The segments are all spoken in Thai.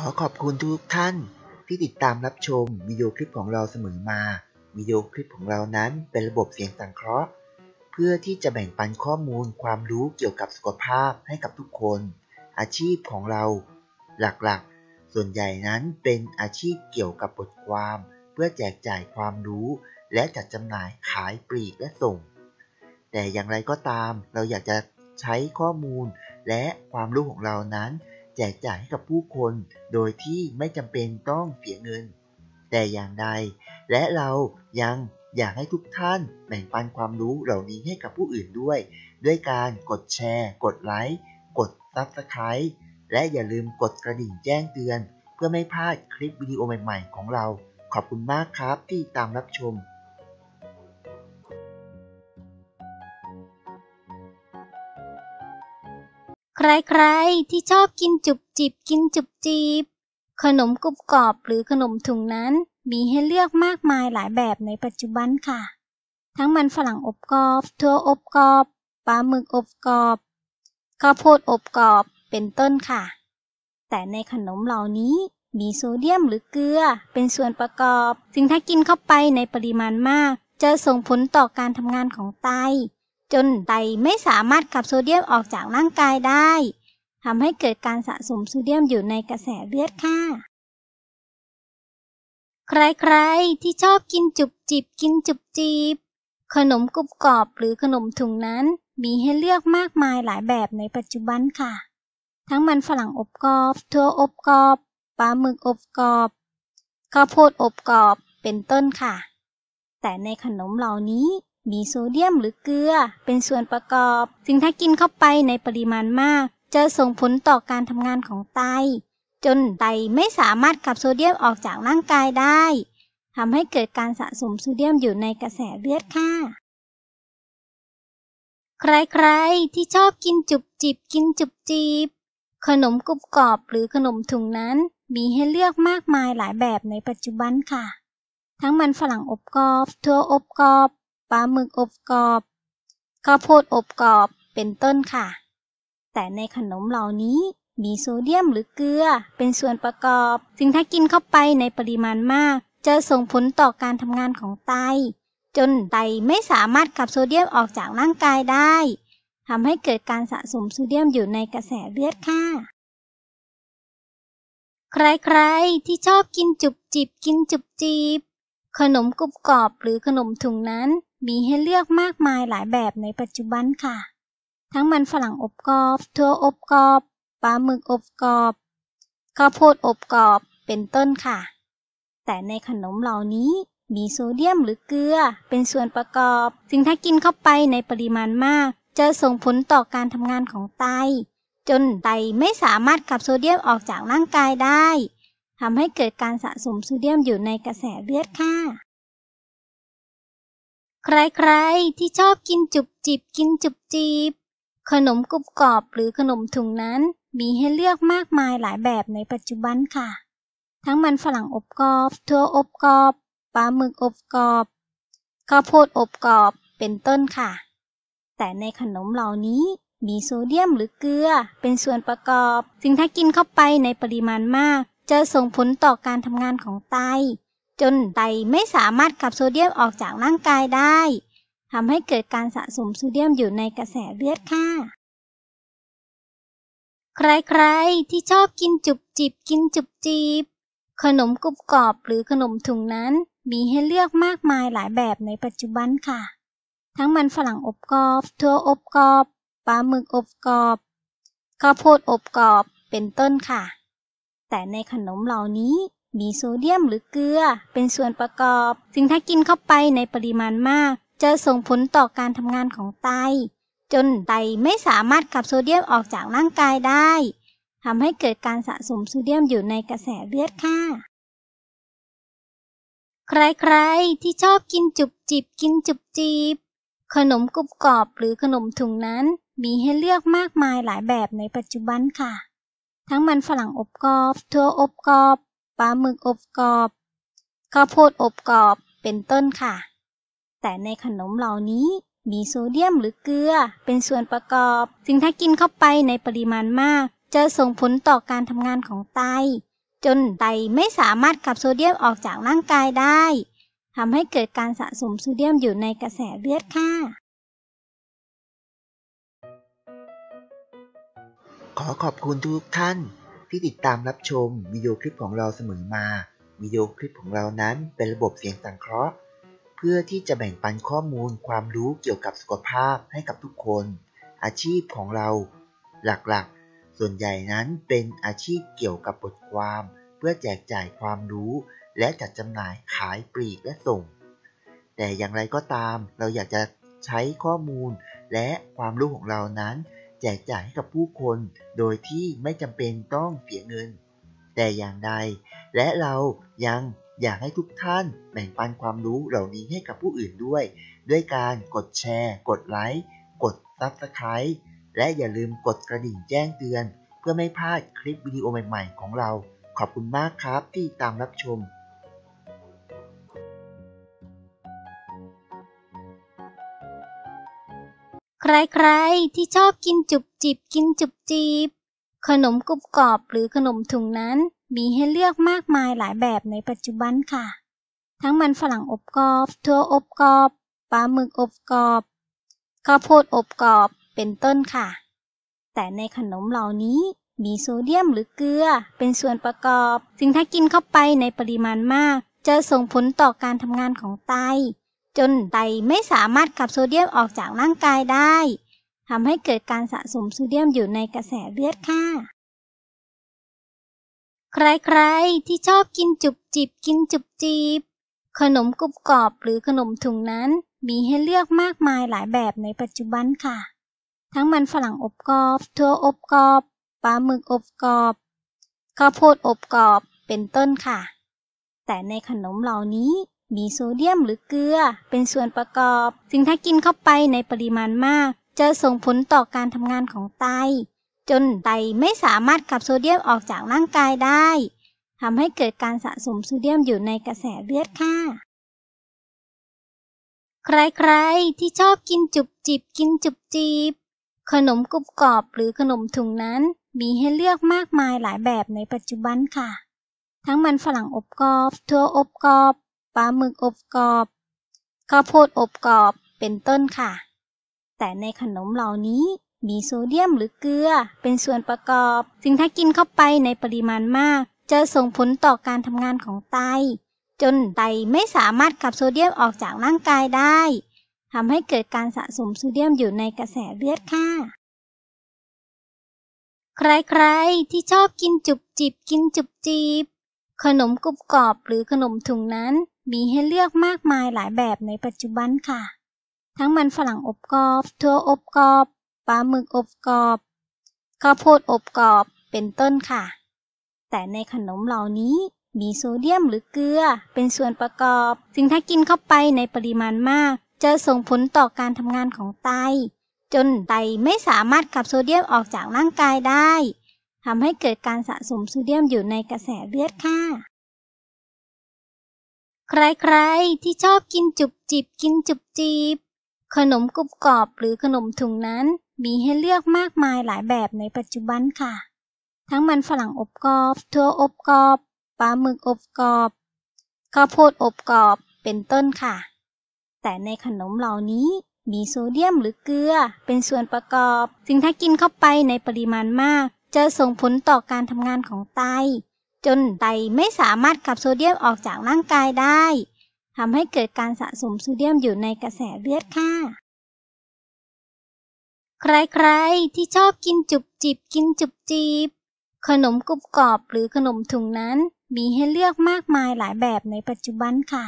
ขอขอบคุณทุกท่าน ที่ติดตามรับชมวิดีโอคลิปของเราเสมอมาวิดีโอคลิปของเรานั้นเป็นระบบเสียงสังเคราะห์ เพื่อที่จะแบ่งปันข้อมูลความรู้เกี่ยวกับสุขภาพให้กับทุกคน อาชีพของเราหลักๆ ส่วนใหญ่นั้นเป็นอาชีพเกี่ยวกับบทความ เพื่อแจกจ่ายความรู้ และจัดจำหน่ายขายปลีกและส่ง แต่อย่างไรก็ตาม เราอยากจะใช้ข้อมูลและความรู้ของเรานั้นแจกจ่ายให้กับผู้คนโดยที่ไม่จำเป็นต้องเสียเงิน แต่อย่างใดและเรายังอยากให้ทุกท่านแบ่งปันความรู้เหล่านี้ให้กับผู้อื่นด้วย ด้วยการกดแชร์ กดไลค์กดซับสไคร b ์และอย่าลืมกดกระดิ่งแจ้งเตือน เพื่อไม่พลาดคลิปวิดีโอใหม่ๆของเรา ขอบคุณมากครับที่ตามรับชมใครๆ ที่ชอบกินจุบจิบกินจุบจีบขนมกรุบกรอบหรือขนมถุงนั้นมีให้เลือกมากมายหลายแบบในปัจจุบันค่ะ ทั้งมันฝรั่งอบกรอบทั่วอบกรอบ ปลาหมึกอบกรอบข้าวโพดอบกรอบเป็นต้นค่ะ แต่ในขนมเหล่านี้มีโซเดียมหรือเกลือเป็นส่วนประกอบ ซึ่งถ้ากินเข้าไปในปริมาณมาก จะส่งผลต่อการทำงานของไตจนไตไม่สามารถขับโซเดียมออกจากร่างกายได้ทำให้เกิดการสะสมโซเดียมอยู่ในกระแสเลือดค่ะ ใคร ๆ ที่ชอบกินจุบจิบกินจุบจีบ ขนมกรุบกรอบหรือขนมถุงนั้นมีให้เลือกมากมายหลายแบบในปัจจุบันค่ะ ทั้งมันฝรั่งอบกรอบ ถั่วอบกรอบ ปลาหมึกอบกรอบ ข้าวโพดอบกรอบเป็นต้นค่ะ แต่ในขนมเหล่านี้มีโซเดียมหรือเกลือเป็นส่วนประกอบ ซึ่งถ้ากินเข้าไปในปริมาณมาก จะส่งผลต่อการทำงานของไต จนไตไม่สามารถขับโซเดียมออกจากร่างกายได้ทำให้เกิดการสะสมโซเดียมอยู่ในกระแสเลือดค่ะ ใครๆที่ชอบกินจุบจิบกินจุบจีบ ขนมกรุบกรอบหรือขนมถุงนั้นมีให้เลือกมากมายหลายแบบในปัจจุบันค่ะ ทั้งมันฝรั่งอบกรอบ ถั่วอบกรอบปลาหมึกอบกรอบข้าวโพดอบกรอบ เป็นต้นค่ะ แต่ในขนมเหล่านี้มีโซเดียมหรือเกลือเป็นส่วนประกอบ ซึ่งถ้ากินเข้าไปในปริมาณมาก จะส่งผลต่อการทำงานของไต จนไตไม่สามารถขับโซเดียมออกจากร่างกายได้ทำให้เกิดการสะสมโซเดียมอยู่ในกระแสเลือดค่ะ ใครๆที่ชอบกินจุบจิบกินจุบจิบขนมกรุบกรอบหรือขนมถุงนั้นมีให้เลือกมากมายหลายแบบในปัจจุบันค่ะ ทั้งมันฝรั่งอบกรอบถั่วอบกรอบ ปลาหมึกอบกรอบข้าวโพดอบกรอบ เป็นต้นค่ะ แต่ในขนมเหล่านี้มีโซเดียมหรือเกลือเป็นส่วนประกอบ ซึ่งถ้ากินเข้าไปในปริมาณมาก จะส่งผลต่อการทำงานของไต จนไตไม่สามารถขับโซเดียมออกจากร่างกายได้ทำให้เกิดการสะสมโซเดียมอยู่ในกระแสเลือดค่ะใครๆที่ชอบกินจุบจิบกินจุบจีบ ขนมกรุบกรอบหรือขนมถุงนั้นมีให้เลือกมากมายหลายแบบในปัจจุบันค่ะ ทั้งมันฝรั่งอบกรอบทั่วอบกรอบปลาหมึกอบกรอบข้าวโพดอบกรอบเป็นต้นค่ะ แต่ในขนมเหล่านี้มีโซเดียมหรือเกลือเป็นส่วนประกอบ ซึ่งถ้ากินเข้าไปในปริมาณมาก จะส่งผลต่อการทำงานของไตจนไตไม่สามารถขับโซเดียมออกจากร่างกายได้ทำให้เกิดการสะสมโซเดียมอยู่ในกระแสเลือดค่ะ ใครๆ ที่ชอบกินจุบจิบกินจุบจีบ ขนมกรุบกรอบหรือขนมถุงนั้นมีให้เลือกมากมายหลายแบบในปัจจุบันค่ะ ทั้งมันฝรั่งอบกรอบถั่วอบกรอบ ปลาหมึกอบกรอบข้าวโพดอบกรอบ เป็นต้นค่ะ แต่ในขนมเหล่านี้มีโซเดียมหรือเกลือเป็นส่วนประกอบ ซึ่งถ้ากินเข้าไปในปริมาณมาก จะส่งผลต่อการทำงานของไต จนไตไม่สามารถขับโซเดียมออกจากร่างกายได้ทำให้เกิดการสะสมโซเดียมอยู่ในกระแสเลือดค่ะ ใครๆที่ชอบกินจุบจิบกินจุบจีบขนมกรุบกรอบหรือขนมถุงนั้นมีให้เลือกมากมายหลายแบบในปัจจุบันค่ะ ทั้งมันฝรั่งอบกรอบ ถั่วอบกรอบปลาหมึกอบกรอบข้าวโพดอบกรอบ เป็นต้นค่ะ แต่ในขนมเหล่านี้มีโซเดียมหรือเกลือเป็นส่วนประกอบ ซึ่งถ้ากินเข้าไปในปริมาณมากจะส่งผลต่อการทำงานของไต จนไตไม่สามารถขับโซเดียมออกจากร่างกายได้ทำให้เกิดการสะสมโซเดียมอยู่ในกระแสเลือดค่ะ ขอขอบคุณทุกท่านที่ติดตามรับชมวิดีโอคลิปของเราเสมอมา วิดีโอคลิปของเรานั้นเป็นระบบเสียงสังเคราะห์ เพื่อที่จะแบ่งปันข้อมูล ความรู้เกี่ยวกับสุขภาพให้กับทุกคน อาชีพของเรา หลักๆ ส่วนใหญ่นั้นเป็นอาชีพเกี่ยวกับบทความ เพื่อแจกจ่ายความรู้ และจัดจำหน่ายขายปลีกและส่ง แต่อย่างไรก็ตาม เราอยากจะใช้ข้อมูล และความรู้ของเรานั้นแจกจ่ายให้กับผู้คนโดยที่ไม่จำเป็นต้องเสียเงิน แต่อย่างใด และเรายังอยากให้ทุกท่านแบ่งปันความรู้เหล่านี้ให้กับผู้อื่นด้วย ด้วยการกดแชร์ กดไลค์กดซับสไคร b ์และอย่าลืมกดกระดิ่งแจ้งเตือน เพื่อไม่พลาดคลิปวิดีโอใหม่ๆของเรา ขอบคุณมากครับที่ตามรับชมใครๆที่ชอบกินจุบจิบกินจุบจีบขนมกรุบกรอบหรือขนมถุงนั้นมีให้เลือกมากมายหลายแบบในปัจจุบันค่ะ ทั้งมันฝรั่งอบกรอบทั่วอบกรอบ ปลาหมึกอบกรอบข้าวโพดอบกรอบเป็นต้นค่ะ แต่ในขนมเหล่านี้มีโซเดียมหรือเกลือเป็นส่วนประกอบ ซึ่งถ้ากินเข้าไปในปริมาณมาก จะส่งผลต่อการทำงานของไตจนไตไม่สามารถขับโซเดียมออกจากร่างกายได้ทำให้เกิดการสะสมโซเดียมอยู่ในกระแสเลือดค่ะ ใครๆ ที่ชอบกินจุบจิบกินจุบจิบขนมกรุบกรอบหรือขนมถุงนั้นมีให้เลือกมากมายหลายแบบในปัจจุบันค่ะ ทั้งมันฝรั่งอบกรอบ ถั่วอบกรอบ ปลาหมึกอบกรอบข้าวโพดอบกรอบ เป็นต้นค่ะ แต่ในขนมเหล่านี้มีโซเดียมหรือเกลือเป็นส่วนประกอบ ซึ่งถ้ากินเข้าไปในปริมาณมาก จะส่งผลต่อการทำงานของไต จนไตไม่สามารถขับโซเดียมออกจากร่างกายได้ทำให้เกิดการสะสมโซเดียมอยู่ในกระแสเลือดค่ะ ใครๆที่ชอบกินจุบจิบกินจุบ จีบ ขนมกรุบกรอบหรือขนมถุงนั้นมีให้เลือกมากมายหลายแบบในปัจจุบันค่ะ ทั้งมันฝรั่งอบกรอบทั่วอบกรอบปลาหมึกอบกรอบ ข้าวโพดอบกรอบ เป็นต้นค่ะ แต่ในขนมเหล่านี้มีโซเดียมหรือเกลือเป็นส่วนประกอบ ซึ่งถ้ากินเข้าไปในปริมาณมาก จะส่งผลต่อการทำงานของไต จนไตไม่สามารถขับโซเดียมออกจากร่างกายได้ทำให้เกิดการสะสมโซเดียมอยู่ในกระแสเลือดค่ะ ใครๆที่ชอบกินจุบจิบกินจุบจิบขนมกรุบกรอบหรือขนมถุงนั้นมีให้เลือกมากมายหลายแบบในปัจจุบันค่ะ ทั้งมันฝรั่งอบกรอบถั่วอบกรอบ ปลาหมึกอบกรอบ ข้าวโพดอบกรอบ เป็นต้นค่ะ แต่ในขนมเหล่านี้มีโซเดียมหรือเกลือเป็นส่วนประกอบ ซึ่งถ้ากินเข้าไปในปริมาณมาก จะส่งผลต่อการทำงานของไต จนไตไม่สามารถขับโซเดียมออกจากร่างกายได้ ทำให้เกิดการสะสมโซเดียมอยู่ในกระแสเลือดค่ะใครๆที่ชอบกินจุบจิบกินจุบจีบขนมกรุบกรอบหรือขนมถุงนั้นมีให้เลือกมากมายหลายแบบในปัจจุบันค่ะ ทั้งมันฝรั่งอบกรอบถั่วอบกรอบ ปลาหมึกอบกรอบข้าวโพดอบกรอบเป็นต้นค่ะ แต่ในขนมเหล่านี้มีโซเดียมหรือเกลือเป็นส่วนประกอบ ซึ่งถ้ากินเข้าไปในปริมาณมาก จะส่งผลต่อการทำงานของไตจนไตไม่สามารถขับโซเดียมออกจากร่างกายได้ ทำให้เกิดการสะสมโซเดียมอยู่ในกระแสเลือดค่ะ ใครๆ ที่ชอบกินจุบ จิบ กินจุบจิบ ขนมกรุบกรอบหรือขนมถุงนั้นมีให้เลือกมากมายหลายแบบในปัจจุบันค่ะ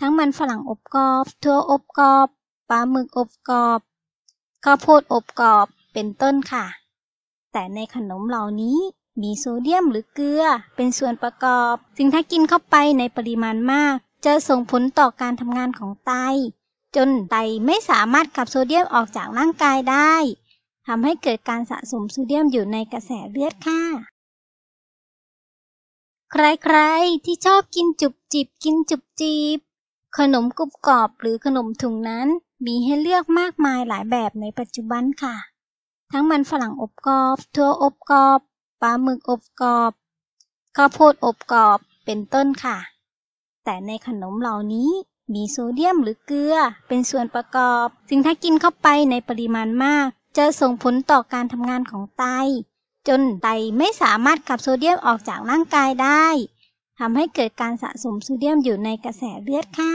ทั้งมันฝรั่งอบกรอบ ถั่วอบกรอบ ปลาหมึกอบกรอบ ข้าวโพดอบกรอบ เป็นต้นค่ะ แต่ในขนมเหล่านี้มีโซเดียมหรือเกลือเป็นส่วนประกอบ ซึ่งถ้ากินเข้าไปในปริมาณมาก จะส่งผลต่อการทำงานของไต จนไตไม่สามารถขับโซเดียมออกจากร่างกายได้ทำให้เกิดการสะสมโซเดียมอยู่ในกระแสเลือดค่ะ ใครๆ ที่ชอบกินจุบจิบกินจุบจีบ ขนมกรุบกรอบหรือขนมถุงนั้น มีให้เลือกมากมายหลายแบบในปัจจุบันค่ะ ทั้งมันฝรั่งอบกรอบ ถั่วอบกรอบลาหมึกอบกรอบข้าวโพดอบกรอบ เป็นต้นค่ะ แต่ในขนมเหล่านี้มีโซเดียมหรือเกลือเป็นส่วนประกอบ ซึ่งถ้ากินเข้าไปในปริมาณมาก จะส่งผลต่อการทำงานของไต จนไตไม่สามารถขับโซเดียมออกจากร่างกายได้ ทำให้เกิดการสะสมโซเดียมอยู่ในกระแสเลือดค่ะ